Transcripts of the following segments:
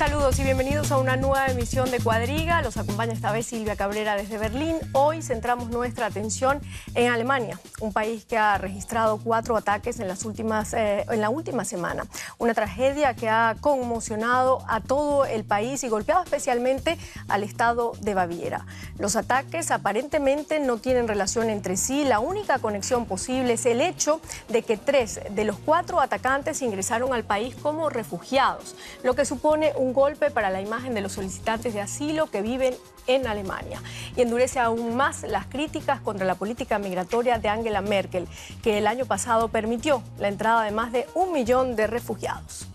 Saludos y bienvenidos a una nueva emisión de Cuadriga. Los acompaña esta vez Silvia Cabrera desde Berlín. Hoy centramos nuestra atención en Alemania, un país que ha registrado cuatro ataques en, las últimas, eh, en la última semana. Una tragedia que ha conmocionado a todo el país y golpeado especialmente al estado de Baviera. Los ataques aparentemente no tienen relación entre sí. La única conexión posible es el hecho de que tres de los cuatro atacantes ingresaron al país como refugiados, lo que supone un golpe para la imagen de los solicitantes de asilo que viven en Alemania y endurece aún más las críticas contra la política migratoria de Angela Merkel, que el año pasado permitió la entrada de más de un millón de refugiados.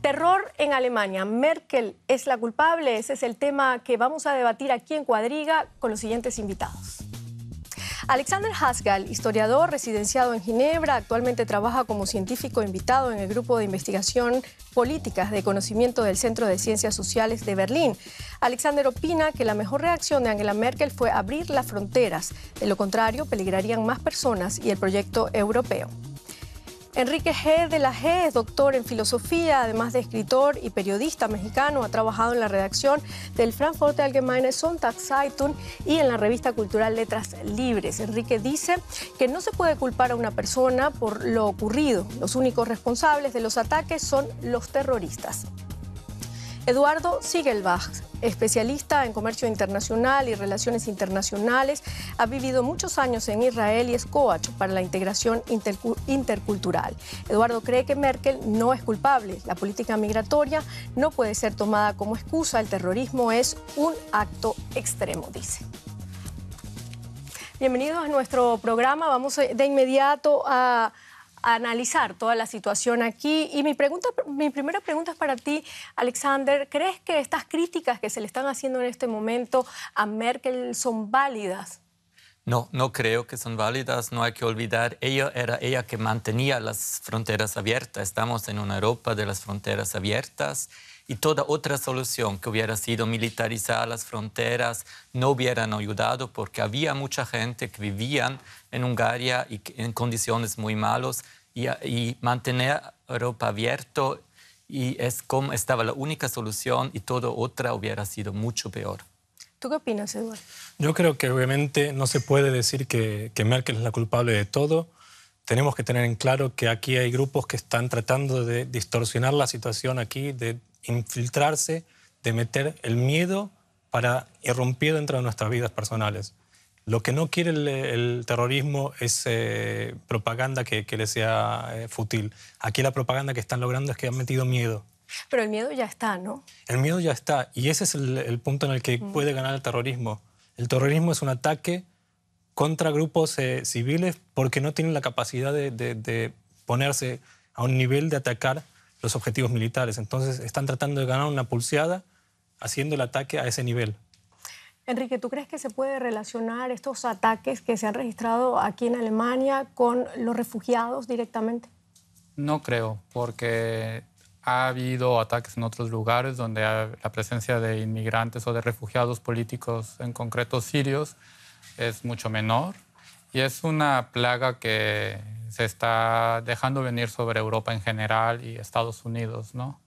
Terror en Alemania. Merkel es la culpable. Ese es el tema que vamos a debatir aquí en Cuadriga con los siguientes invitados. Alexander Hasgall, historiador residenciado en Ginebra, actualmente trabaja como científico invitado en el grupo de investigación políticas de conocimiento del Centro de Ciencias Sociales de Berlín. Alexander opina que la mejor reacción de Angela Merkel fue abrir las fronteras, de lo contrario peligrarían más personas y el proyecto europeo. Enrique G. de la G es doctor en filosofía, además de escritor y periodista mexicano. Ha trabajado en la redacción del Frankfurter Allgemeine Zeitung y en la revista cultural Letras Libres. Enrique dice que no se puede culpar a una persona por lo ocurrido. Los únicos responsables de los ataques son los terroristas. Eduardo Siegelbach, especialista en comercio internacional y relaciones internacionales, ha vivido muchos años en Israel y es coach para la integración intercultural. Eduardo cree que Merkel no es culpable. La política migratoria no puede ser tomada como excusa. El terrorismo es un acto extremo, dice. Bienvenidos a nuestro programa. Vamos eh, de inmediato a analizar toda la situación aquí. Y mi, pregunta, mi primera pregunta es para ti, Alexander. ¿Crees que estas críticas que se le están haciendo en este momento a Merkel son válidas? No, no creo que son válidas, no hay que olvidar, ella era ella que mantenía las fronteras abiertas, estamos en una Europa de las fronteras abiertas, y toda otra solución que hubiera sido militarizar las fronteras no hubieran ayudado porque había mucha gente que vivía en Hungría y en condiciones muy malas y, mantener Europa abierto y es como estaba la única solución y toda otra hubiera sido mucho peor. ¿Tú qué opinas, Eduardo? Yo creo que obviamente no se puede decir que, que Merkel es la culpable de todo tenemos que tener en claro que aquí hay grupos que están tratando de distorsionar la situación aquí, de infiltrarse, de meter el miedo para irrumpir dentro de nuestras vidas personales. Lo que no quiere el, terrorismo es eh, propaganda que, le sea eh, fútil. Aquí la propaganda que están logrando es que han metido miedo. Pero el miedo ya está, ¿no? El miedo ya está. Y ese es el, punto en el que mm. puede ganar el terrorismo. El terrorismo es un ataque contra grupos eh, civiles porque no tienen la capacidad de ponerse a un nivel de atacar los objetivos militares. Entonces están tratando de ganar una pulseada haciendo el ataque a ese nivel. Enrique, ¿tú crees que se puede relacionar estos ataques que se han registrado aquí en Alemania con los refugiados directamente? No creo, porque ha habido ataques en otros lugares donde la presencia de inmigrantes o de refugiados políticos, en concreto sirios, es mucho menor. Y es una plaga que se está dejando venir sobre Europa en general y Estados Unidos, ¿no?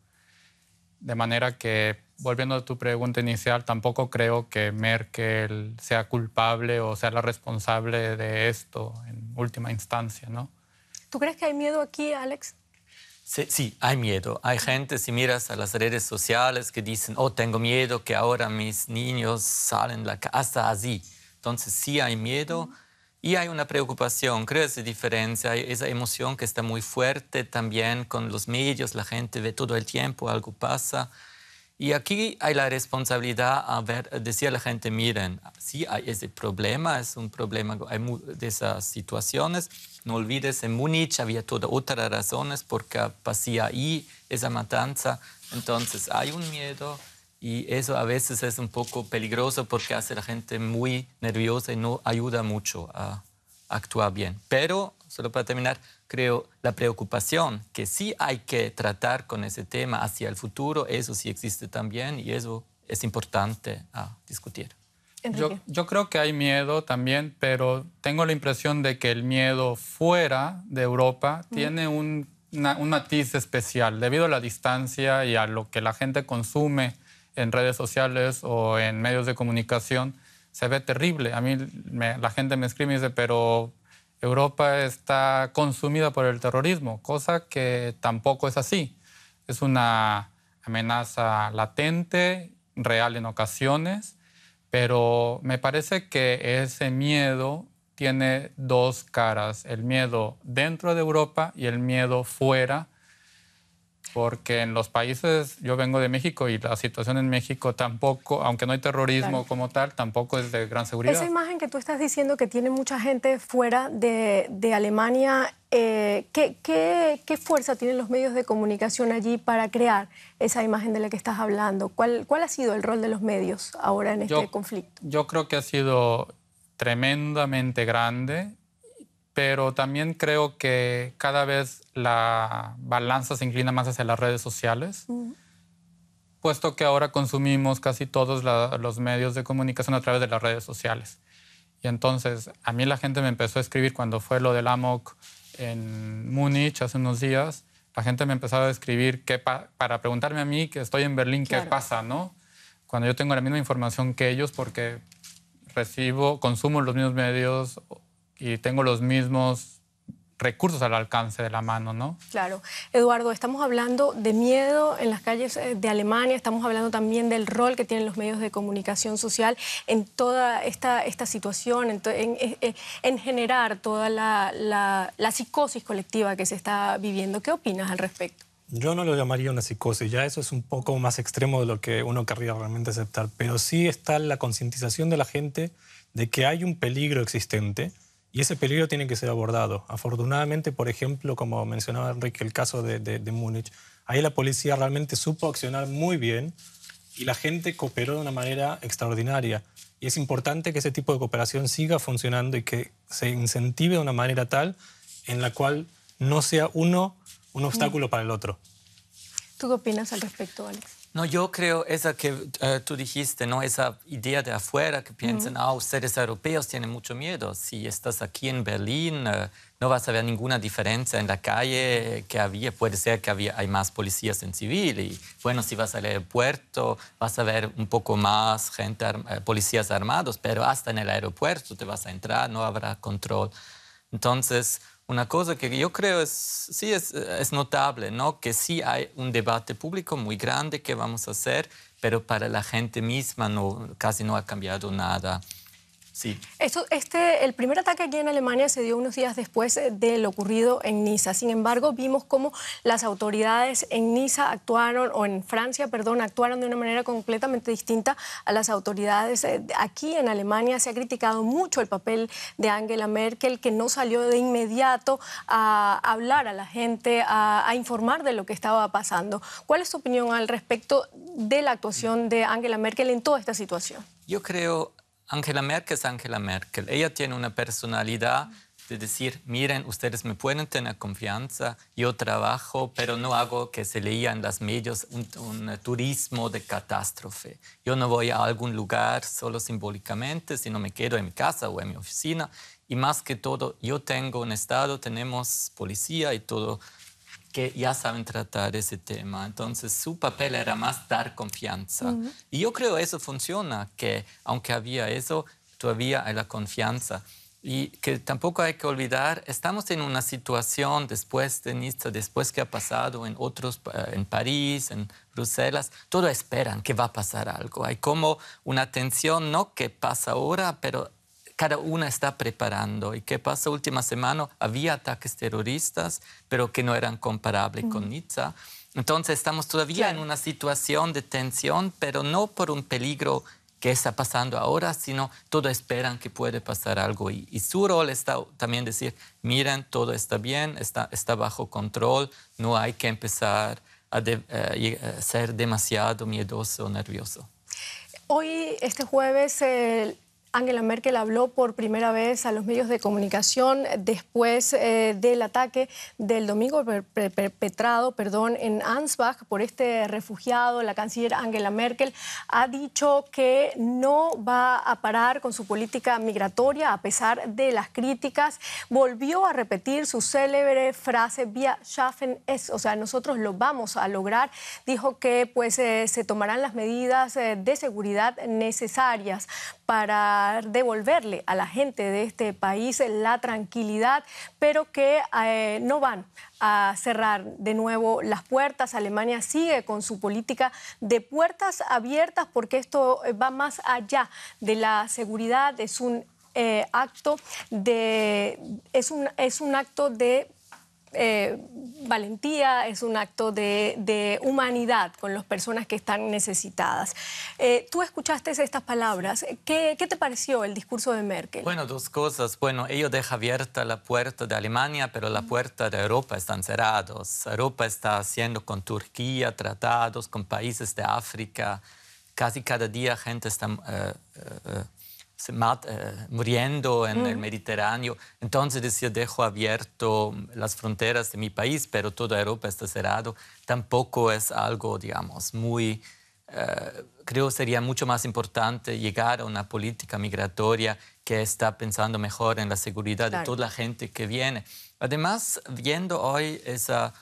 De manera que, volviendo a tu pregunta inicial, tampoco creo que Merkel sea culpable o sea la responsable de esto en última instancia, ¿no? ¿Tú crees que hay miedo aquí, Alex? Sí, hay miedo. Hay ah. gente, si miras a las redes sociales, que dicen, oh, tengo miedo que ahora mis niños salen de la casa así. Entonces sí hay miedo. Mm. Y hay una preocupación, esa diferencia, hay esa emoción que está muy fuerte también con los medios, la gente ve todo el tiempo, algo pasa. Y aquí hay la responsabilidad a, ver, decir a la gente, miren, sí hay ese problema, es un problema de esas situaciones. No olvides, en Múnich había todas otras razones por qué pasía ahí esa matanza. Entonces hay un miedo, y eso a veces es un poco peligroso porque hace a la gente muy nerviosa y no ayuda mucho a actuar bien. Pero, solo para terminar, creo la preocupación que sí hay que tratar con ese tema hacia el futuro, eso sí existe también y eso es importante a discutir. Yo, creo que hay miedo también, pero tengo la impresión de que el miedo fuera de Europa tiene un, un, matiz especial debido a la distancia y a lo que la gente consume en redes sociales o en medios de comunicación, se ve terrible. A mí la gente me escribe y dice, pero Europa está consumida por el terrorismo, cosa que tampoco es así. Es una amenaza latente, real en ocasiones, pero me parece que ese miedo tiene dos caras, el miedo dentro de Europa y el miedo fuera porque en los países, yo vengo de México y la situación en México tampoco, aunque no hay terrorismo como tal, tampoco es de gran seguridad. Esa imagen que tú estás diciendo que tiene mucha gente fuera de, Alemania, eh, ¿qué, fuerza tienen los medios de comunicación allí para crear esa imagen de la que estás hablando? ¿Cuál, ha sido el rol de los medios ahora en este conflicto? Yo creo que ha sido tremendamente grande pero también creo que cada vez la balanza se inclina más hacia las redes sociales, puesto que ahora consumimos casi todos los medios de comunicación a través de las redes sociales. Y entonces a mí la gente me empezó a escribir cuando fue lo del AMOC en Múnich hace unos días, la gente me empezaba a escribir que para preguntarme a mí que estoy en Berlín, ¿qué pasa? ¿no? Cuando yo tengo la misma información que ellos porque recibo, consumo los mismos medios y tengo los mismos recursos al alcance de la mano, ¿no? Claro. Eduardo, estamos hablando de miedo en las calles eh, de Alemania, estamos hablando también del rol que tienen los medios de comunicación social en toda esta, esta situación, en, eh, eh, en, generar toda la, la psicosis colectiva que se está viviendo. ¿Qué opinas al respecto? Yo no lo llamaría una psicosis, ya eso es un poco más extremo de lo que uno querría realmente aceptar, pero sí está la concientización de la gente de que hay un peligro existente y ese peligro tiene que ser abordado. Afortunadamente, por ejemplo, como mencionaba Enrique, el caso de, Múnich, ahí la policía realmente supo accionar muy bien y la gente cooperó de una manera extraordinaria. Y es importante que ese tipo de cooperación siga funcionando y que se incentive de una manera tal en la cual no sea uno un obstáculo mm. para el otro. ¿Tú qué opinas al respecto, Alex? No, yo creo esa que eh, tú dijiste, ¿no? Esa idea de afuera que piensan, ah, los seres europeos tienen mucho miedo. Si estás aquí en Berlín, eh, no vas a ver ninguna diferencia en la calle que había. Puede ser que había, hay más policías en civil. Y bueno, si vas al aeropuerto, vas a ver un poco más gente, eh, policías armados, pero hasta en el aeropuerto te vas a entrar, no habrá control. Entonces, una cosa que yo creo es, sí es, notable, ¿no? Que sí hay un debate público muy grande que vamos a hacer, pero para la gente misma no, casi no ha cambiado nada. Sí. este, el primer ataque aquí en Alemania se dio unos días después eh, de lo ocurrido en Niza. Sin embargo, vimos cómo las autoridades en Niza actuaron, o en Francia, perdón, actuaron de una manera completamente distinta a las autoridades eh, aquí en Alemania. Se ha criticado mucho el papel de Angela Merkel, que no salió de inmediato a hablar a la gente, a, a informar de lo que estaba pasando. ¿Cuál es tu opinión al respecto de la actuación de Angela Merkel en toda esta situación? Yo creo Angela Merkel es Angela Merkel. Ella tiene una personalidad de decir, miren, ustedes me pueden tener confianza, yo trabajo, pero no hago que se lea en los medios un, un, turismo de catástrofe. Yo no voy a algún lugar solo simbólicamente, sino me quedo en mi casa o en mi oficina. Y más que todo, yo tengo un Estado, tenemos policía y todo que ya saben tratar ese tema. Entonces su papel era más dar confianza. Y yo creo eso funciona, que aunque había eso, todavía hay la confianza. Y que tampoco hay que olvidar, estamos en una situación después de Nista, después que ha pasado en otros, eh, en París, en Bruselas, todos esperan que va a pasar algo. Hay como una tensión, no que pasa ahora, pero cada una está preparando. ¿Y qué pasa? Última semana había ataques terroristas, pero que no eran comparables con Niza. Entonces estamos todavía en una situación de tensión, pero no por un peligro que está pasando ahora, sino todos esperan que puede pasar algo. Y, su rol está también decir, miren, todo está bien, está, bajo control, no hay que empezar a, eh, eh, ser demasiado miedoso o nervioso. Hoy, este jueves, el Angela Merkel habló por primera vez a los medios de comunicación después eh, del ataque del domingo perpetrado perdón, en Ansbach por este refugiado. La canciller Angela Merkel ha dicho que no va a parar con su política migratoria a pesar de las críticas. Volvió a repetir su célebre frase, via schaffen es, o sea, nosotros lo vamos a lograr. Dijo que pues, eh, se tomarán las medidas eh, de seguridad necesarias para devolverle a la gente de este país la tranquilidad, pero que eh, no van a cerrar de nuevo las puertas. Alemania sigue con su política de puertas abiertas porque esto eh, va más allá de la seguridad, es un eh, acto de es un, es un acto de eh, valentía, es un acto de, humanidad con las personas que están necesitadas. Eh, tú escuchaste estas palabras. ¿Qué, te pareció el discurso de Merkel? Bueno, dos cosas. Bueno, ello deja abierta la puerta de Alemania, pero la puerta de Europa están cerrados. Europa está haciendo con Turquía tratados, con países de África. Casi cada día gente está... Eh, eh, muriendo en el mm. Mediterráneo. Entonces decía, dejo abierto las fronteras de mi país, pero toda Europa está cerrado. Tampoco es algo, digamos, muy... Creo eh, creo sería mucho más importante llegar a una política migratoria que está pensando mejor en la seguridad de toda la gente que viene. Además, viendo hoy esa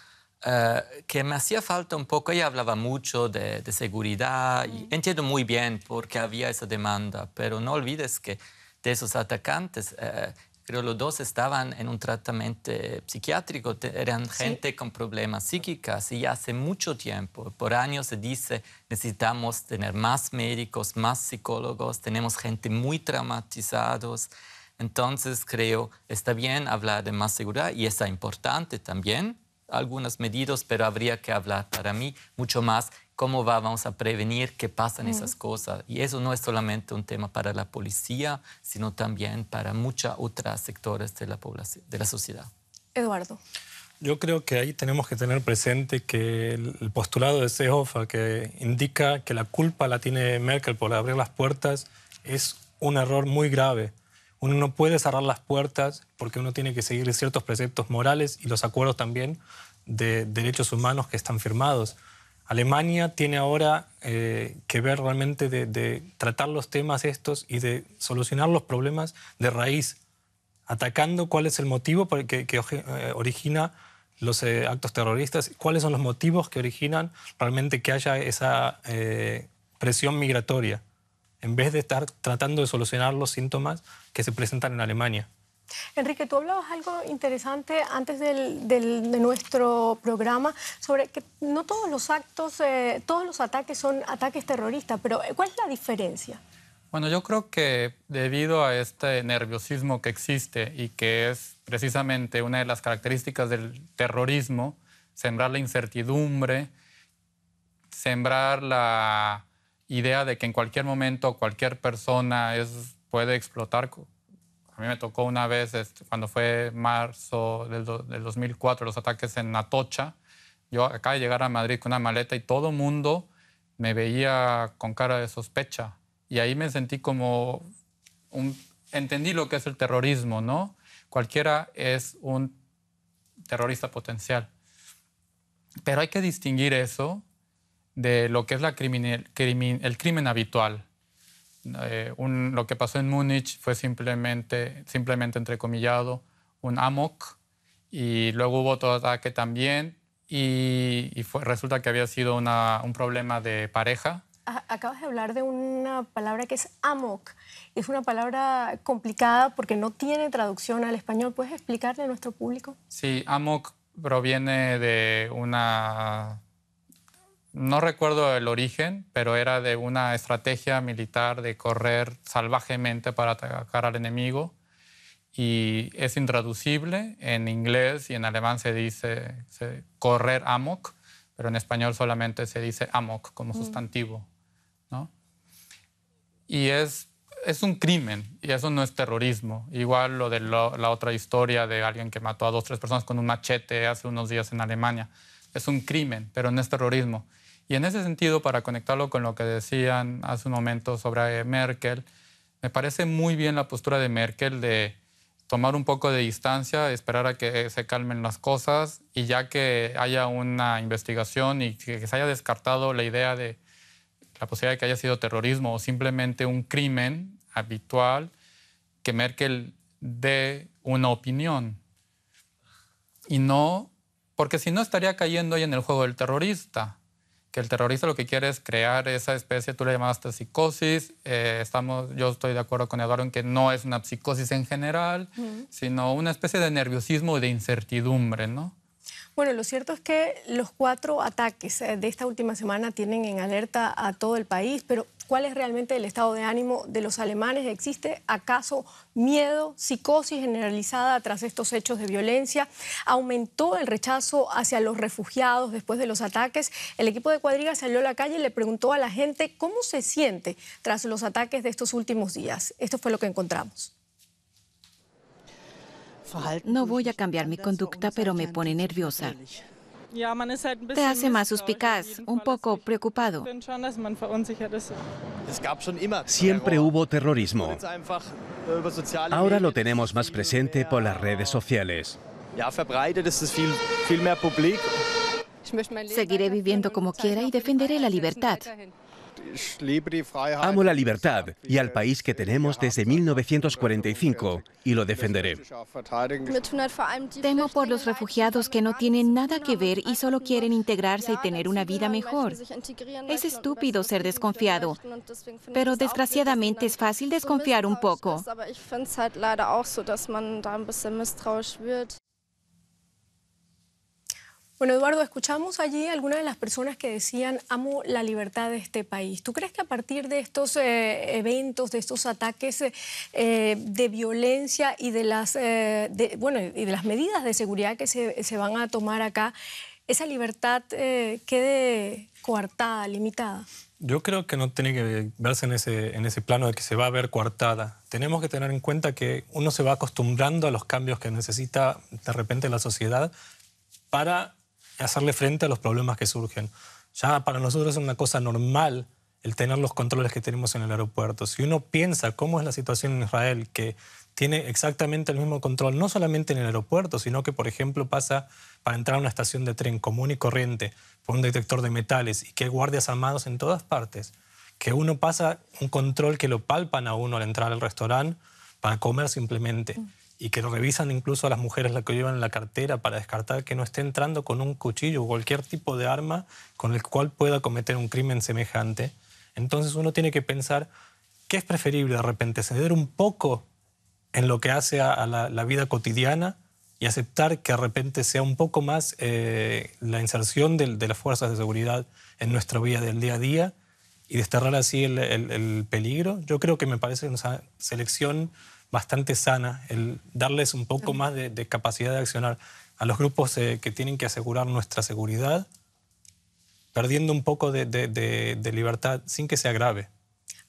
eh, que me hacía falta un poco, ella hablaba mucho de, seguridad, y mm. entiendo muy bien porque había esa demanda, pero no olvides que de esos atacantes, eh, creo los dos estaban en un tratamiento psiquiátrico, eran gente con problemas psíquicos y hace mucho tiempo, por años se dice, necesitamos tener más médicos, más psicólogos, tenemos gente muy traumatizados. Entonces creo, está bien hablar de más seguridad y es importante también, algunas medidas, pero habría que hablar para mí mucho más cómo vamos a prevenir que pasan esas cosas. Y eso no es solamente un tema para la policía, sino también para muchos otros sectores de la, población, de la sociedad. Eduardo. Yo creo que ahí tenemos que tener presente que el postulado de Seehofer, que indica que la culpa la tiene Merkel por abrir las puertas, es un error muy grave. Uno no puede cerrar las puertas porque uno tiene que seguir ciertos preceptos morales y los acuerdos también de derechos humanos que están firmados. Alemania tiene ahora eh, que ver realmente de, tratar los temas estos y de solucionar los problemas de raíz, atacando cuál es el motivo que, que eh, origina los eh, actos terroristas, cuáles son los motivos que originan realmente que haya esa presión migratoria en vez de estar tratando de solucionar los síntomas que se presentan en Alemania. Enrique, tú hablabas algo interesante antes de nuestro programa sobre que no todos los actos, eh, todos los ataques son ataques terroristas, pero eh, ¿cuál es la diferencia? Bueno, yo creo que debido a este nerviosismo que existe y que es precisamente una de las características del terrorismo, sembrar la incertidumbre, sembrar la, idea de que en cualquier momento cualquier persona es, puede explotar. A mí me tocó una vez, este, cuando fue marzo del, 2004, los ataques en Atocha. Yo acá de llegar a Madrid con una maleta y todo mundo me veía con cara de sospecha. Y ahí me sentí como... Un, entendí lo que es el terrorismo, ¿no? Cualquiera es un terrorista potencial. Pero hay que distinguir eso de lo que es el crimen habitual. Eh, lo que pasó en Múnich fue simplemente, simplemente entrecomillado, un amok, y luego hubo otro ataque también, y, resulta que había sido un problema de pareja. Ah, acabas de hablar de una palabra que es amok. Es una palabra complicada porque no tiene traducción al español. ¿Puedes explicarle a nuestro público? Sí, amok proviene de una no recuerdo el origen, pero era de una estrategia militar de correr salvajemente para atacar al enemigo y es intraducible. En inglés y en alemán se dice correr amok, pero en español solamente se dice amok como mm. sustantivo. ¿no? Y es, un crimen y eso no es terrorismo. Igual lo de la otra historia de alguien que mató a dos, o tres personas con un machete hace unos días en Alemania es un crimen, pero no es terrorismo. Y en ese sentido, para conectarlo con lo que decían hace un momento sobre Merkel, me parece muy bien la postura de Merkel de tomar un poco de distancia, esperar a que se calmen las cosas y ya que haya una investigación y que se haya descartado la idea de la posibilidad de que haya sido terrorismo o simplemente un crimen habitual, que Merkel dé una opinión y no porque si no estaría cayendo ahí en el juego del terrorista, que el terrorista lo que quiere es crear esa especie, tú le llamabas psicosis, eh, estamos, yo estoy de acuerdo con Eduardo en que no es una psicosis en general, sino una especie de nerviosismo y de incertidumbre, ¿no? Bueno, lo cierto es que los cuatro ataques eh, de esta última semana tienen en alerta a todo el país, pero ¿cuál es realmente el estado de ánimo de los alemanes? ¿Existe acaso miedo, psicosis generalizada tras estos hechos de violencia? ¿Aumentó el rechazo hacia los refugiados después de los ataques? El equipo de cuadriga salió a la calle y le preguntó a la gente cómo se siente tras los ataques de estos últimos días. Esto fue lo que encontramos. No voy a cambiar mi conducta, pero me pone nerviosa. Te hace más suspicaz, un poco preocupado. Siempre hubo terrorismo. Äh, Ahora lo tenemos más presente por las redes sociales. Seguiré viviendo como quiera y defenderé la libertad. Amo la libertad y al país que tenemos desde 1945 y lo defenderé. Temo por los refugiados que no tienen nada que ver y solo quieren integrarse y tener una vida mejor. Es estúpido ser desconfiado, pero desgraciadamente es fácil desconfiar un poco. Bueno, Eduardo, escuchamos allí algunas de las personas que decían, amo la libertad de este país. ¿Tú crees que a partir de estos eh, eventos, de estos ataques eh, de violencia y de, las, eh, bueno, y de las medidas de seguridad que se, van a tomar acá, esa libertad quede coartada, limitada? Yo creo que no tiene que verse en ese, en ese plano de que se va a ver coartada. Tenemos que tener en cuenta que uno se va acostumbrando a los cambios que necesita de repente la sociedad para hacerle frente a los problemas que surgen. Ya para nosotros es una cosa normal el tener los controles que tenemos en el aeropuerto. Si uno piensa cómo es la situación en Israel, que tiene exactamente el mismo control, no solamente en el aeropuerto, sino que, por ejemplo, pasa para entrar a una estación de tren común y corriente por un detector de metales y que hay guardias armados en todas partes, que uno pasa un control que lo palpan a uno al entrar al restaurante para comer simplemente. Mm y que revisan incluso a las mujeres las que llevan la cartera para descartar que no esté entrando con un cuchillo o cualquier tipo de arma con el cual pueda cometer un crimen semejante. Entonces uno tiene que pensar qué es preferible de repente, ceder un poco en lo que hace a, la, vida cotidiana y aceptar que de repente sea un poco más eh, la inserción de, las fuerzas de seguridad en nuestra vida del día a día y desterrar así el, el peligro. Yo creo que me parece una selección bastante sana, el darles un poco más de, capacidad de accionar a los grupos eh, que tienen que asegurar nuestra seguridad, perdiendo un poco de, libertad sin que se agrave.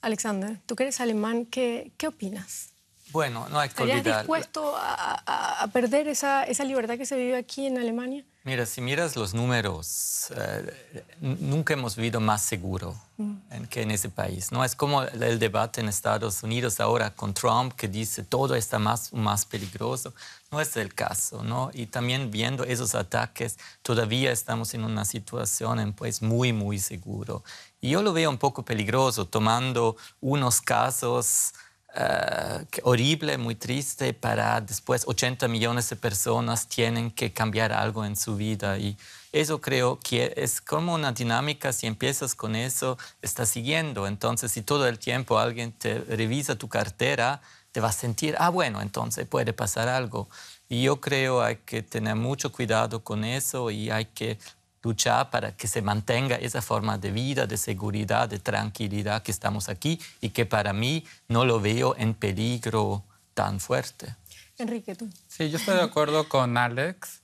Alexander, tú que eres alemán, ¿qué, qué opinas? Bueno, no hay que olvidar. dispuesto a, a, a perder esa, esa libertad que se vive aquí en Alemania? Mira, si miras los números, eh, nunca hemos vivido más seguro mm. en, que en ese país. No es como el debate en Estados Unidos ahora con Trump que dice todo está más más peligroso. No es el caso, ¿no? Y también viendo esos ataques, todavía estamos en una situación en pues muy muy seguro. Y yo lo veo un poco peligroso tomando unos casos eh, horrible, muy triste para después 80 millones de personas tienen que cambiar algo en su vida y eso creo que es como una dinámica, si empiezas con eso, estás siguiendo, entonces si todo el tiempo alguien te revisa tu cartera, te vas a sentir, ah bueno, entonces puede pasar algo. Y yo creo hay que tener mucho cuidado con eso y hay que luchar para que se mantenga esa forma de vida, de seguridad, de tranquilidad que estamos aquí y que para mí no lo veo en peligro tan fuerte. Enrique, tú. Sí, yo estoy de acuerdo con Alex.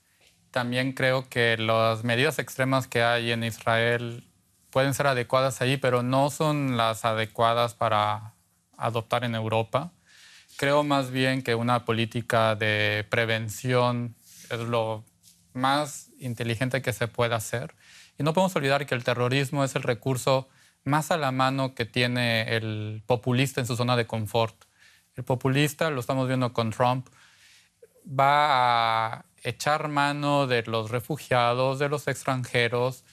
También creo que las medidas extremas que hay en Israel pueden ser adecuadas allí, pero no son las adecuadas para adoptar en Europa. Creo más bien que una política de prevención es lo más inteligente que se pueda hacer. Y no podemos olvidar que el terrorismo es el recurso más a la mano que tiene el populista en su zona de confort. El populista, lo estamos viendo con Trump, va a echar mano de los refugiados, de los extranjeros,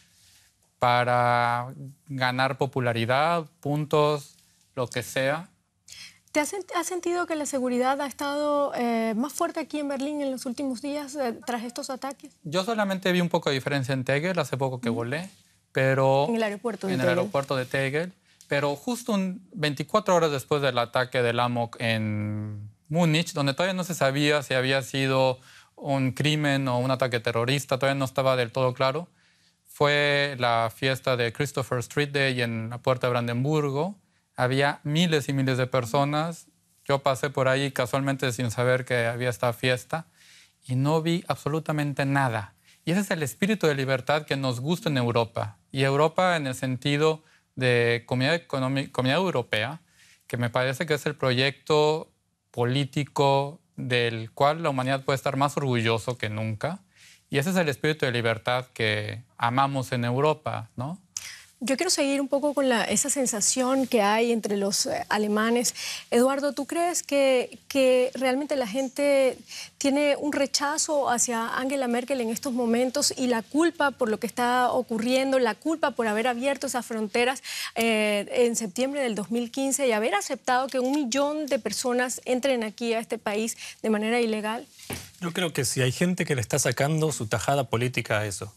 para ganar popularidad, puntos, lo que sea. ¿Te has, sentido que la seguridad ha estado eh, más fuerte aquí en Berlín en los últimos días eh, tras estos ataques? Yo solamente vi un poco de diferencia en Tegel hace poco que volé, pero... En el aeropuerto de En Tegel. el aeropuerto de Tegel. Pero justo un 24 horas después del ataque del AMOC en Múnich, donde todavía no se sabía si había sido un crimen o un ataque terrorista, todavía no estaba del todo claro, fue la fiesta de Christopher Street Day en la puerta de Brandenburgo, había miles y miles de personas. Yo pasé por ahí casualmente sin saber que había esta fiesta y no vi absolutamente nada. Y ese es el espíritu de libertad que nos gusta en Europa. Y Europa en el sentido de comunidad, europea, que me parece que es el proyecto político del cual la humanidad puede estar más orgulloso que nunca. Y ese es el espíritu de libertad que amamos en Europa, ¿no? Yo quiero seguir un poco con esa sensación que hay entre los eh, alemanes. Eduardo, ¿tú crees que, realmente la gente tiene un rechazo hacia Angela Merkel en estos momentos y la culpa por lo que está ocurriendo, la culpa por haber abierto esas fronteras eh, en septiembre del 2015 y haber aceptado que un millón de personas entren aquí a este país de manera ilegal? Yo creo que si hay gente que le está sacando su tajada política a eso.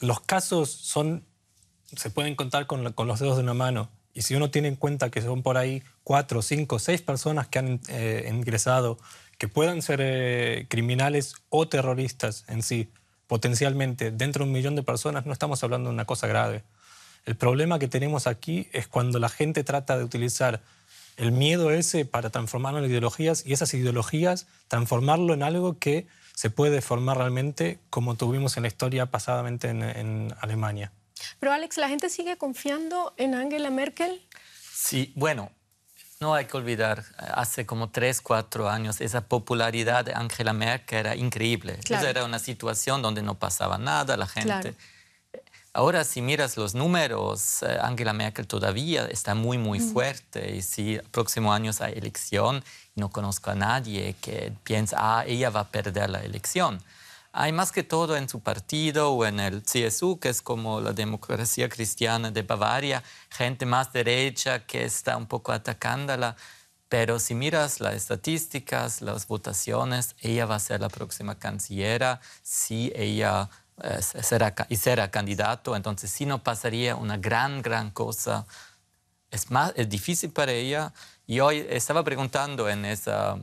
Los casos son se pueden contar con, los dedos de una mano. Y si uno tiene en cuenta que son por ahí cuatro, cinco, seis personas que han eh, ingresado, que puedan ser eh, criminales o terroristas en sí, potencialmente, dentro de un millón de personas, no estamos hablando de una cosa grave. El problema que tenemos aquí es cuando la gente trata de utilizar el miedo ese para transformarlo en ideologías y esas ideologías transformarlo en algo que se puede formar realmente como tuvimos en la historia pasadamente en Alemania. Pero Alex, ¿la gente sigue confiando en Angela Merkel? Sí, bueno, no hay que olvidar, eh, hace como tres, cuatro años, esa popularidad de Angela Merkel era increíble. Claro. era una situación donde no pasaba nada, la gente... Ahora, si miras los números, eh, Angela Merkel todavía está muy, muy fuerte. Y si próximo año hay elección, no conozco a nadie que piensa, ah, ella va a perder la elección hay más que todo en su partido o en el CSU, que es como la democracia cristiana de Bavaria, gente más derecha que está un poco atacándola. Pero si miras las estadísticas, las votaciones, ella va a ser la próxima cancillera si ella eh, será, y será candidato. Entonces, si no pasaría una gran, gran cosa, es, más, es difícil para ella. Y hoy estaba preguntando en esa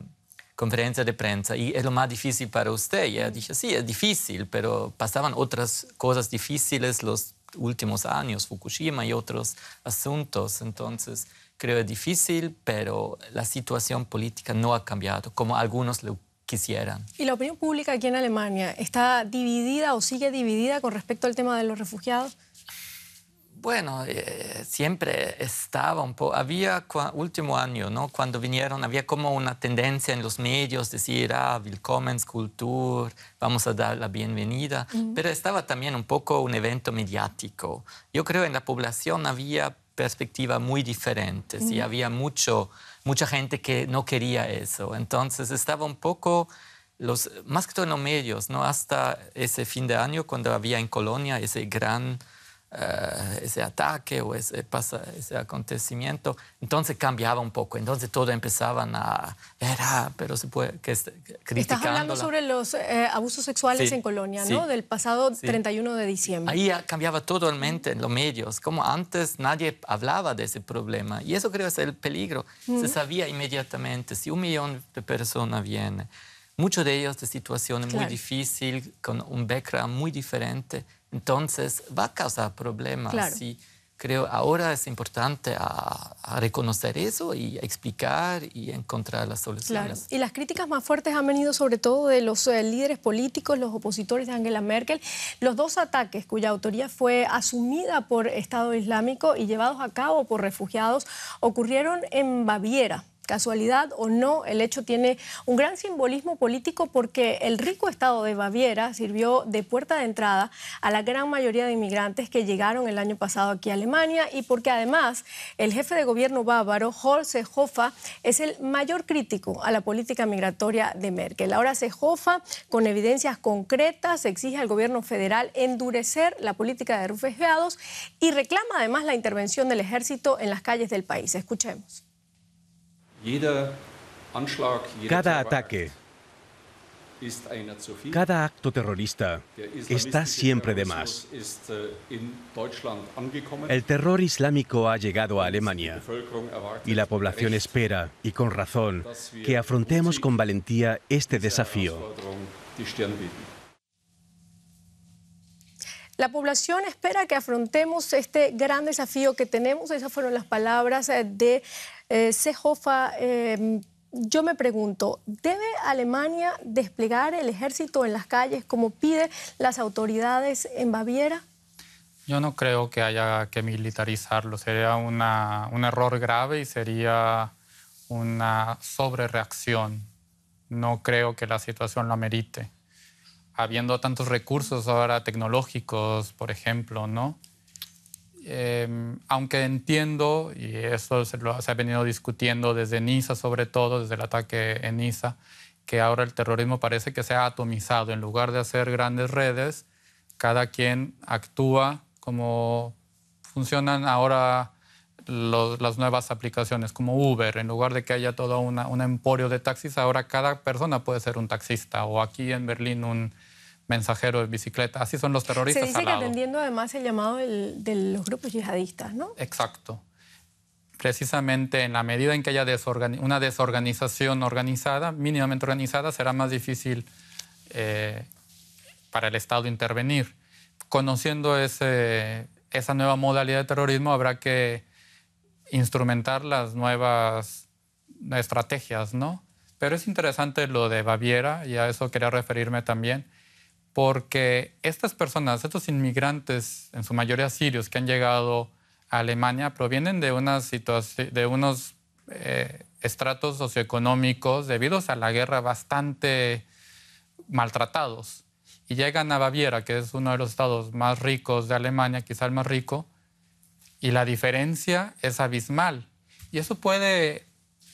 conferencia de prensa y es lo más difícil para usted. Y ella dice, sí, es difícil, pero pasaban otras cosas difíciles los últimos años, Fukushima y otros asuntos. Entonces, creo es difícil, pero la situación política no ha cambiado como algunos lo quisieran. ¿Y la opinión pública aquí en Alemania está dividida o sigue dividida con respecto al tema de los refugiados? Bueno, eh, siempre estaba un poco, había último año, ¿no? Cuando vinieron, había como una tendencia en los medios, de decir, ah, Kultur, vamos a dar la bienvenida, pero estaba también un poco un evento mediático. Yo creo en la población había perspectivas muy diferentes y había mucho, mucha gente que no quería eso. Entonces estaba un poco... Los, más que todo en los medios, ¿no? hasta ese fin de año, cuando había en Colonia ese gran eh, ese ataque o ese, pasa, ese acontecimiento, entonces cambiaba un poco, entonces todo empezaban a, era, pero se puede, que este, Estás hablando sobre los eh, abusos sexuales en Colonia, ¿no? Del pasado 31 de diciembre. Ahí cambiaba totalmente en los medios, como antes nadie hablaba de ese problema, y eso creo es el peligro, se sabía inmediatamente, si un millón de personas viene, muchos de ellos de situaciones muy difíciles, con un background muy diferente, entonces va a causar problemas. Y creo ahora es importante reconocer eso y explicar y encontrar las soluciones. Y las críticas más fuertes han venido sobre todo de los eh, líderes políticos, los opositores de Angela Merkel. Los dos ataques cuya autoría fue asumida por Estado Islámico y llevados a cabo por refugiados ocurrieron en Baviera casualidad o no, el hecho tiene un gran simbolismo político porque el rico estado de Baviera sirvió de puerta de entrada a la gran mayoría de inmigrantes que llegaron el año pasado aquí a Alemania y porque además el jefe de gobierno bávaro, Horst Seehofer, es el mayor crítico a la política migratoria de Merkel. Ahora Seehofer, con evidencias concretas, exige al gobierno federal endurecer la política de refugiados y reclama además la intervención del ejército en las calles del país. Escuchemos. Cada ataque, cada acto terrorista está siempre de más. Äh, El terror islámico ha llegado a Alemania y la población espera, y con razón, que afrontemos con valentía este desafío. La población espera que afrontemos este gran desafío que tenemos. Esas fueron las palabras eh, de Sejofa, eh, Sehofa, em, yo me pregunto, ¿debe Alemania desplegar el ejército en las calles como piden las autoridades en Baviera? Yo no creo que haya que militarizarlo. Sería un error grave y sería una sobrereacción. No creo que la situación lo merite. Habiendo tantos recursos ahora tecnológicos, por ejemplo, ¿no? eh, aunque entiendo, y esto se, ha venido discutiendo desde Niza sobre todo, desde el ataque en Niza, que ahora el terrorismo parece que se ha atomizado. En lugar de hacer grandes redes, cada quien actúa como funcionan ahora las nuevas aplicaciones, como Uber. En lugar de que haya todo un emporio de taxis, ahora cada persona puede ser un taxista o aquí en Berlín un mensajero de bicicleta. así son los terroristas. Se dice que atendiendo además el llamado de los grupos yihadistas, ¿no? Exacto. Precisamente en la medida en que haya una desorganización organizada, mínimamente organizada, será más difícil eh, para el Estado intervenir. Conociendo esa nueva modalidad de terrorismo, habrá que instrumentar las nuevas estrategias, ¿no? Pero es interesante lo de Baviera, y a eso quería referirme también porque estas personas, estos inmigrantes, en su mayoría sirios, que han llegado a Alemania, provienen de, una de unos eh, estratos socioeconómicos debido a la guerra bastante maltratados. Y llegan a Baviera, que es uno de los estados más ricos de Alemania, quizá el más rico, y la diferencia es abismal. Y eso puede,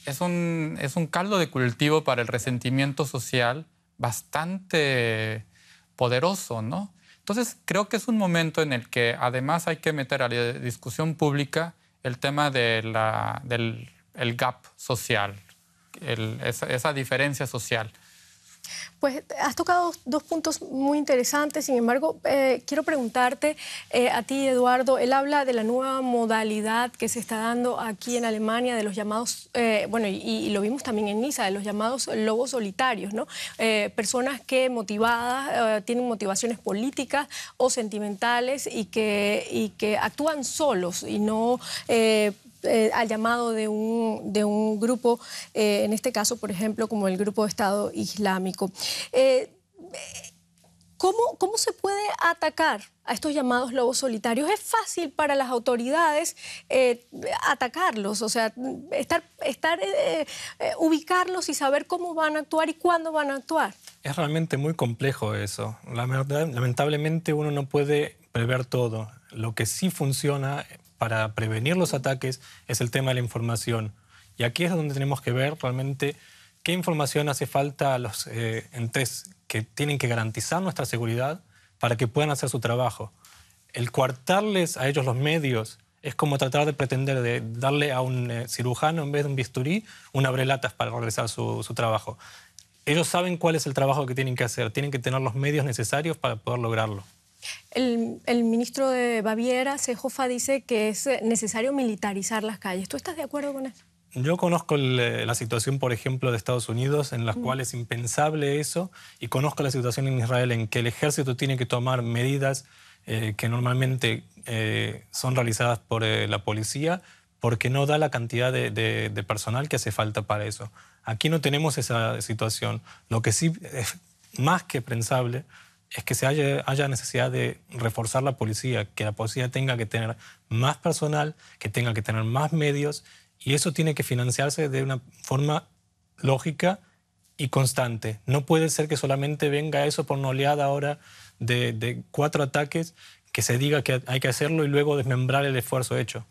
es un, es un caldo de cultivo para el resentimiento social bastante poderoso, ¿no? Entonces, creo que es un momento en el que además hay que meter a la discusión pública el tema de del gap social, esa diferencia social pues has tocado dos, puntos muy interesantes, sin embargo, eh, quiero preguntarte eh, a ti, Eduardo, él habla de la nueva modalidad que se está dando aquí en Alemania, de los llamados, eh, bueno, y, lo vimos también en Niza, de los llamados lobos solitarios, ¿no? personas que motivadas, tienen motivaciones políticas o sentimentales y que, actúan solos y no... al llamado de un, grupo, en este caso, por ejemplo, como el Grupo de Estado Islámico. Eh, ¿Cómo, ¿Cómo, se puede atacar a estos llamados lobos solitarios? ¿Es fácil para las autoridades eh, atacarlos? O sea, estar, estar eh, ubicarlos y saber cómo van a actuar y cuándo van a actuar. Es realmente muy complejo eso. Lamentablemente uno no puede prever todo. Lo que sí funciona para prevenir los ataques es el tema de la información. Y aquí es donde tenemos que ver realmente qué información hace falta a los eh, entes que tienen que garantizar nuestra seguridad para que puedan hacer su trabajo. El coartarles a ellos los medios es como tratar de pretender de darle a un eh, cirujano en vez de un bisturí una brelatas para realizar su, su trabajo. Ellos saben cuál es el trabajo que tienen que hacer, tienen que tener los medios necesarios para poder lograrlo. El, el, ministro de Baviera, Sejofa, dice que es necesario militarizar las calles. ¿Tú estás de acuerdo con eso? Yo conozco eh, la situación, por ejemplo, de Estados Unidos, en la mm. cual es impensable eso, y conozco la situación en Israel, en que el ejército tiene que tomar medidas eh, que normalmente eh, son realizadas por la policía, porque no da la cantidad de, personal que hace falta para eso. Aquí no tenemos esa situación. Lo que sí es más que pensable es que se haya necesidad de reforzar la policía, que la policía tenga que tener más personal, que tenga que tener más medios y eso tiene que financiarse de una forma lógica y constante. No puede ser que solamente venga eso por una oleada ahora de, cuatro ataques, que se diga que hay que hacerlo y luego desmembrar el esfuerzo hecho.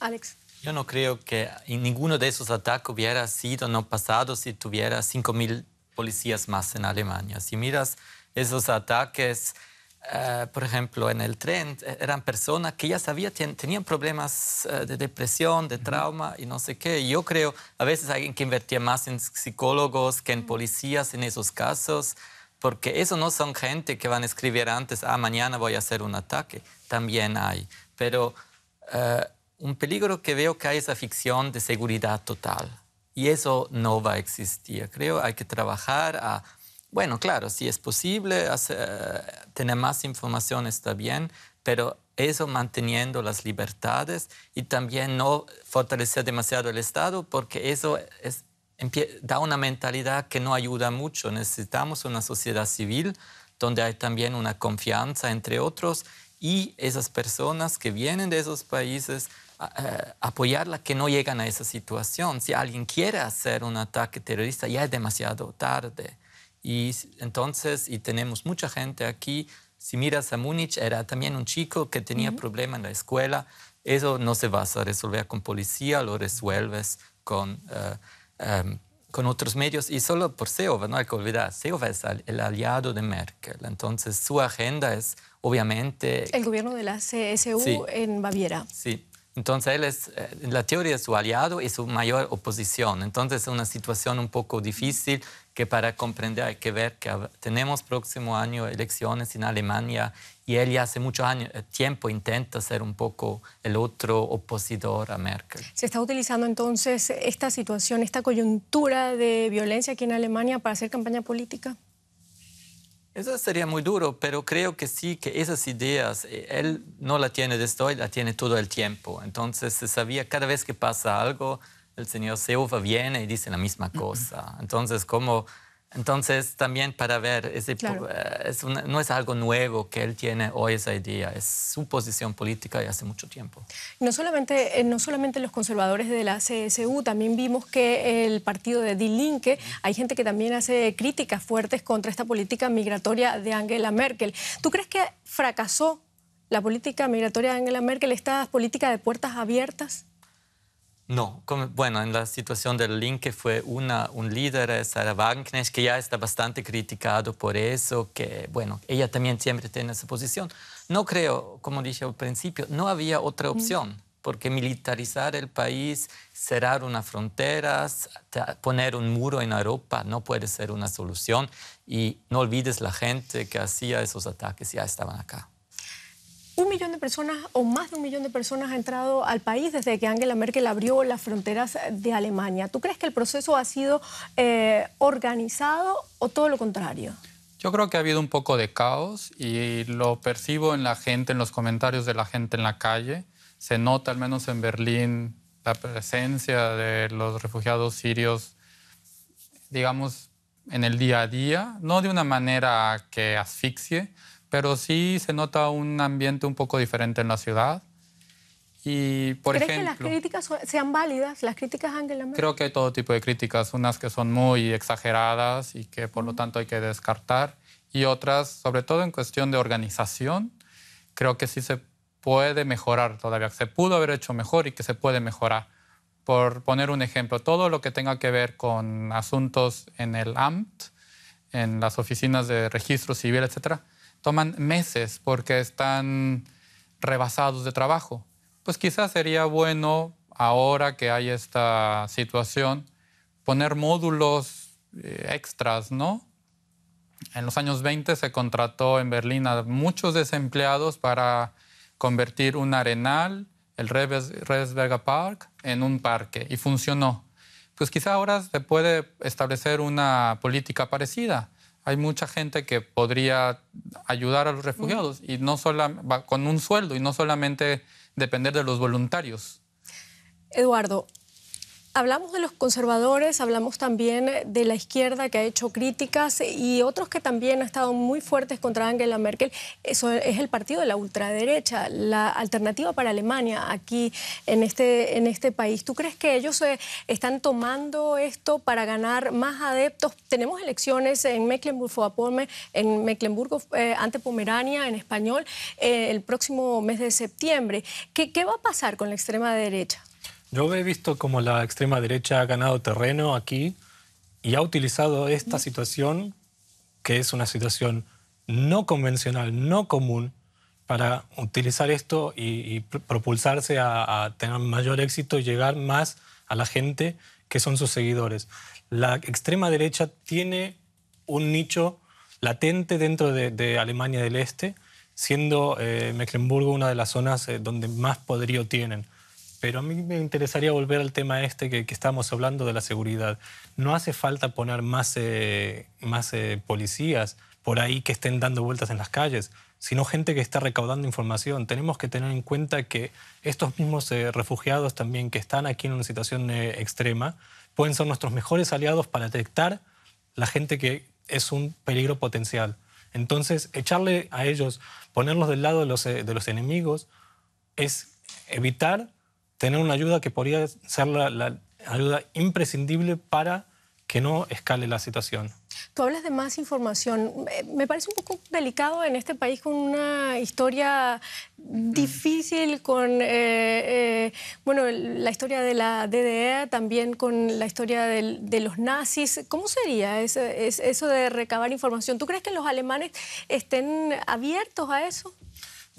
Alex. Yo no creo que ninguno de esos ataques hubiera sido no pasado si tuviera 5.000 policías más en Alemania. Si miras esos ataques, eh, por ejemplo, en el tren, eh, eran personas que ya sabían, tenían problemas eh, de depresión, de trauma y no sé qué. Yo creo, a veces hay que invertir más en psicólogos que en policías en esos casos, porque eso no son gente que van a escribir antes, ah, mañana voy a hacer un ataque. También hay. Pero un peligro que veo que hay esa ficción de seguridad total. Y eso no va a existir. Creo hay que trabajar a bueno, claro, si es posible tener más información está bien, pero eso manteniendo las libertades y también no fortalecer demasiado el Estado porque eso da una mentalidad que no ayuda mucho. Necesitamos una sociedad civil donde hay también una confianza entre otros y esas personas que vienen de esos países eh, apoyarlas que no llegan a esa situación. Si alguien quiere hacer un ataque terrorista ya es demasiado tarde. Y entonces, y tenemos mucha gente aquí, si miras a Múnich, era también un chico que tenía problemas en la escuela, eso no se va a resolver con policía, lo resuelves con, eh, em, con otros medios. Y solo por Seova, no hay que olvidar, Seova es el aliado de Merkel, entonces su agenda es obviamente... El gobierno de la CSU en Baviera. Sí, entonces él es, eh, la teoría su aliado y su mayor oposición. Entonces es una situación un poco difícil que para comprender hay que ver que tenemos próximo año elecciones en Alemania y él ya hace mucho años eh, tiempo intenta ser un poco el otro opositor a Merkel. Se está utilizando entonces esta situación, esta coyuntura de violencia aquí en Alemania para hacer campaña política. Eso sería muy duro, pero creo que sí, que esas ideas, eh, él no la tiene de hoy, la tiene todo el tiempo. Entonces se sabía, cada vez que pasa algo, el señor Seufa viene y dice la misma cosa. Entonces, como entonces, también para ver, ese, eh, no es algo nuevo que él tiene hoy esa idea, es su posición política de hace mucho tiempo. No solamente, eh, no solamente los conservadores de la CSU, también vimos que el partido de Die Linke, hay gente que también hace críticas fuertes contra esta política migratoria de Angela Merkel. ¿Tú crees que fracasó la política migratoria de Angela Merkel, esta política de puertas abiertas? No, bueno, en la situación del Linke fue un líder, Sara Wagenknecht, que ya está bastante criticado por eso, que bueno, ella también siempre tiene esa posición. No creo, como dije al principio, no había otra mm. opción, porque militarizar el país, cerrar unas fronteras, poner un muro en Europa no puede ser una solución. Y no olvides la gente que hacía esos ataques, ya estaban acá un millón de personas o más de un millón de personas ha entrado al país desde que Angela Merkel abrió las fronteras de Alemania. ¿Tú crees que el proceso ha sido eh, organizado o todo lo contrario? Yo creo que ha habido un poco de caos y lo percibo en la gente, en los comentarios de la gente en la calle. Se nota, al menos en Berlín, la presencia de los refugiados sirios, digamos, en el día a día, no de una manera que asfixie, pero sí se nota un ambiente un poco diferente en la ciudad. Y, por ¿Crees que las críticas sean válidas? ¿Las críticas Creo que hay todo tipo de críticas, unas que son muy exageradas y que por lo tanto hay que descartar, y otras, sobre todo en cuestión de organización, creo que sí se puede mejorar todavía, se pudo haber hecho mejor y que se puede mejorar. Por poner un ejemplo, todo lo que tenga que ver con asuntos en el AMT, en las oficinas de registro civil, etcétera, toman meses porque están rebasados de trabajo. Pues quizás sería bueno, ahora que hay esta situación, poner módulos eh, extras, ¿no? En los años 20 se contrató en Berlín a muchos desempleados para convertir un arenal, el Revesberger Park, en un parque y funcionó. Pues quizás ahora se puede establecer una política parecida hay mucha gente que podría ayudar a los refugiados y no sola, con un sueldo y no solamente depender de los voluntarios. Eduardo, Hablamos de los conservadores, hablamos también de la izquierda que ha hecho críticas y otros que también han estado muy fuertes contra Angela Merkel. Eso es el partido de la ultraderecha, la alternativa para Alemania aquí en este, en este país. ¿Tú crees que ellos eh, están tomando esto para ganar más adeptos? Tenemos elecciones en Mecklenburg-Vorpommern, en Mecklenburg antepomerania eh, ante Pomerania, en español, eh, el próximo mes de septiembre. ¿Qué va a pasar con la extrema derecha? Yo he visto como la extrema derecha ha ganado terreno aquí y ha utilizado esta situación, que es una situación no convencional, no común, para utilizar esto y, propulsarse a, tener mayor éxito y llegar más a la gente que son sus seguidores. La extrema derecha tiene un nicho latente dentro de, Alemania del Este, siendo eh, Mecklenburg una de las zonas eh, donde más poderío tienen. Pero a mí me interesaría volver al tema este que, estamos hablando de la seguridad. ¿No hace falta poner más, eh, más eh, policías por ahí que estén dando vueltas en las calles? sino gente que está recaudando información. Tenemos que tener en cuenta que estos mismos eh, refugiados también que están aquí en una situación extrema pueden ser nuestros mejores aliados para detectar la gente que es un peligro potencial. Entonces, echarle a ellos, ponerlos del lado de los, de los enemigos, es evitar tener una ayuda que podría ser la, ayuda imprescindible para que no escale la situación. Tú hablas de más información. Me parece un poco delicado en este país con una historia mm. difícil, con eh, eh, bueno, la historia de la DDE, también con la historia de los nazis. ¿Cómo sería eso de recabar información? ¿Tú crees que los alemanes estén abiertos a eso?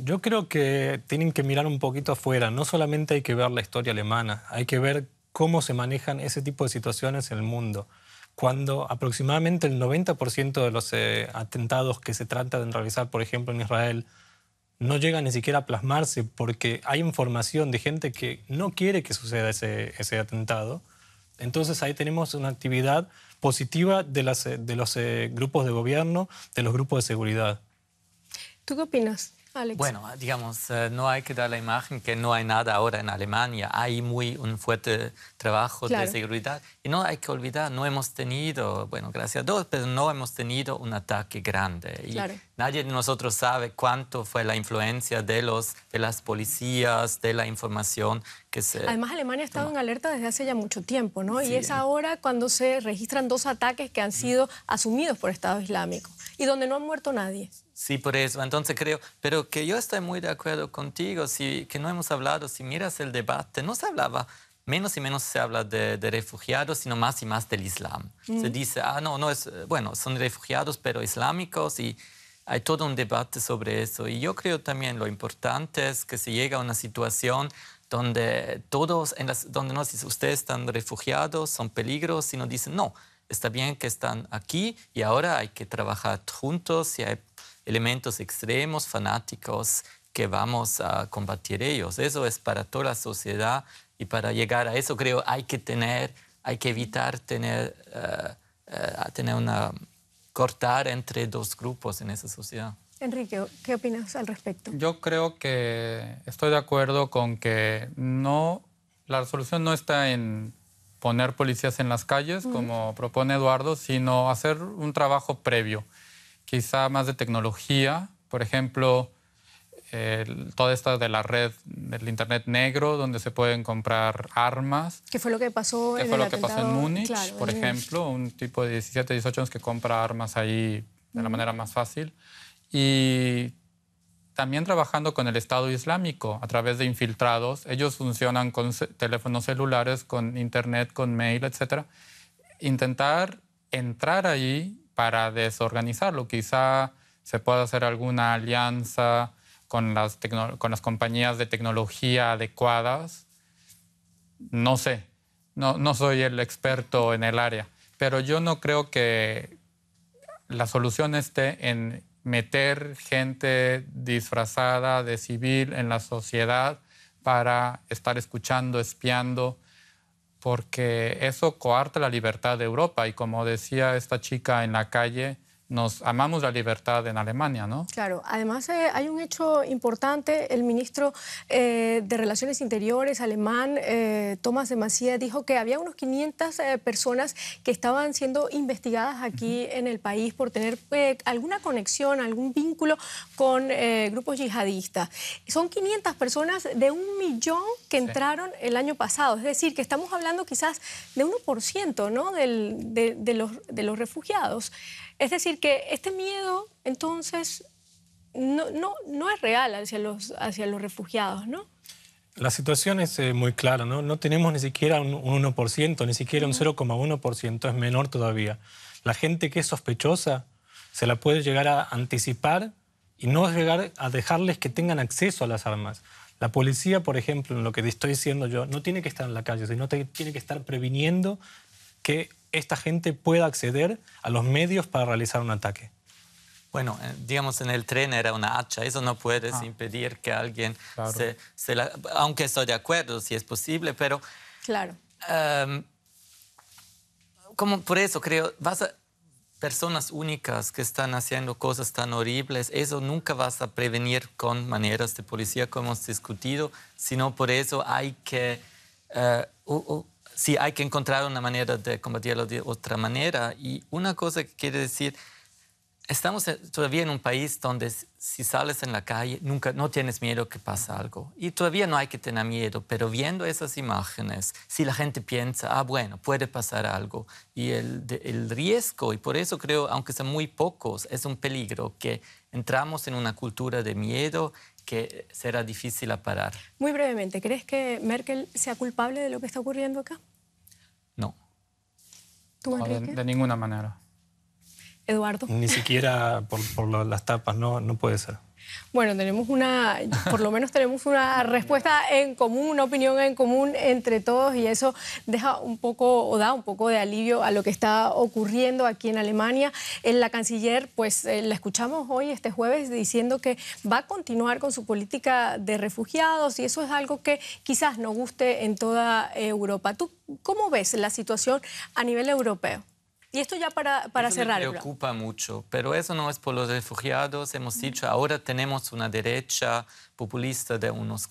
Yo creo que tienen que mirar un poquito afuera. No solamente hay que ver la historia alemana, hay que ver cómo se manejan ese tipo de situaciones en el mundo. Cuando aproximadamente el 90% de los eh, atentados que se trata de realizar, por ejemplo, en Israel, no llegan ni siquiera a plasmarse porque hay información de gente que no quiere que suceda ese, atentado. Entonces ahí tenemos una actividad positiva de, las, eh, de los eh, grupos de gobierno, de los grupos de seguridad. ¿Tú qué opinas? Bueno, digamos, eh, no hay que dar la imagen que no hay nada ahora en Alemania. Hay muy un fuerte trabajo de seguridad. Y no hay que olvidar, no hemos tenido, bueno, gracias a Dios, pero no hemos tenido un ataque grande. nadie de nosotros sabe cuánto fue la influencia de, los, de las policías, de la información que se... Además, Alemania ha estado en alerta desde hace ya mucho tiempo, ¿no? Y es ahora cuando se registran dos ataques que han mm. sido asumidos por Estado Islámico y donde no han muerto nadie. Sí, por eso. Entonces creo, pero que yo estoy muy de acuerdo contigo, si, que no hemos hablado, si miras el debate, no se hablaba, menos y menos se habla de, refugiados, sino más y más del Islam. Se mm. dice, ah, no, no es, eh, bueno, son refugiados, pero islámicos y hay todo un debate sobre eso. Y yo creo también lo importante es que se llega a una situación donde todos, en las, donde no si ustedes están refugiados, son peligros, sino dicen, no, está bien que están aquí y ahora hay que trabajar juntos y hay elementos extremos, fanáticos, que vamos a combatir ellos. Eso es para toda la sociedad y para llegar a eso creo hay que tener, hay que evitar tener, eh, eh, tener una cortar entre dos grupos en esa sociedad. Enrique, ¿qué opinas al respecto? Yo creo que estoy de acuerdo con que no, la solución no está en poner policías en las calles, como propone Eduardo, sino hacer un trabajo previo quizá más de tecnología, por ejemplo, ...toda esta de la red del Internet negro, donde se pueden comprar armas. ¿Qué fue lo que pasó, ¿Qué fue lo que pasó en Múnich, por ejemplo? Un tipo de 17, 18 años que compra armas ahí de la manera más fácil. Y también trabajando con el Estado Islámico a través de infiltrados. Ellos funcionan con teléfonos celulares, con Internet, con mail, etc. Intentar entrar ahí para desorganizarlo. Quizá se pueda hacer alguna alianza con las, compañías de tecnología adecuadas. No sé, no soy el experto en el área, pero yo no creo que la solución esté en meter gente disfrazada de civil en la sociedad para estar escuchando, espiando, porque eso coarta la libertad de Europa y como decía esta chica en la calle, nos amamos la libertad en Alemania, ¿no? Claro, además eh, hay un hecho importante. El ministro eh, de Relaciones Interiores alemán, Tomás eh, Thomas de Masía, dijo que había unos 500 personas que estaban siendo investigadas aquí en el país por tener alguna conexión, algún vínculo con grupos yihadistas. Son 500 personas de un millón que entraron el año pasado. Es decir, que estamos hablando quizás de 1%, ¿no? ciento de los refugiados. Es decir, que este miedo, entonces, no, no, es real hacia los, hacia los refugiados, ¿no? La situación es eh, muy clara, ¿no? No tenemos ni siquiera un, 1%, ni siquiera un 0,1%, es menor todavía. La gente que es sospechosa se la puede llegar a anticipar y no llegar a dejarles que tengan acceso a las armas. La policía, por ejemplo, en lo que estoy diciendo yo, no tiene que estar en la calle, sino te, tiene que estar previniendo que esta gente pueda acceder a los medios para realizar un ataque. Bueno, eh, digamos en el tren era una hacha, eso no puedes ah. impedir que alguien se, la... Aunque estoy de acuerdo, si es posible, pero... Claro. Em, como por eso creo, vas a personas únicas que están haciendo cosas tan horribles, eso nunca vas a prevenir con maneras de policía como hemos discutido, sino por eso hay que eh, sí hay que encontrar una manera de combatirlo de otra manera. Y una cosa que quiere decir, estamos todavía en un país donde si sales en la calle nunca no tienes miedo que pasa algo y todavía no hay que tener miedo pero viendo esas imágenes si la gente piensa ah bueno puede pasar algo y el, el riesgo y por eso creo aunque sean muy pocos es un peligro que entramos en una cultura de miedo que será difícil parar. Muy brevemente, ¿crees que Merkel sea culpable de lo que está ocurriendo acá? No. ¿Tú, de, ninguna manera. Eduardo. Ni siquiera por, por las tapas, no, no puede ser. Bueno, tenemos una, por lo menos tenemos una respuesta en común, una opinión en común entre todos y eso deja un poco o da un poco de alivio a lo que está ocurriendo aquí en Alemania. La canciller, pues eh, la escuchamos hoy, este jueves, diciendo que va a continuar con su política de refugiados y eso es algo que quizás no guste en toda Europa. ¿Tú cómo ves la situación a nivel europeo? Y esto ya para, para cerrar. Me preocupa mucho, pero eso no es por los refugiados. Hemos dicho, ahora tenemos una derecha populista de unos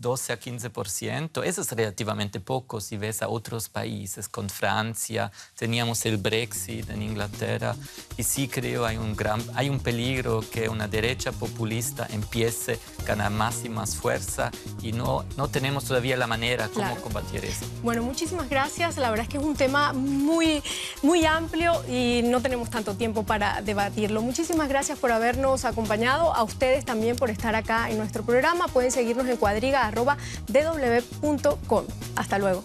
12 a 15%. Eso es relativamente poco si ves a otros países, con Francia, teníamos el Brexit en Inglaterra y sí creo hay un gran hay un peligro que una derecha populista empiece a ganar más y más fuerza y no no tenemos todavía la manera como combatir eso. Bueno, muchísimas gracias. La verdad es que es un tema muy muy amplio y no tenemos tanto tiempo para debatirlo. Muchísimas gracias por habernos acompañado, a ustedes también por estar acá en nuestro programa. Pueden seguirnos en Cuadriga arroba Hasta luego.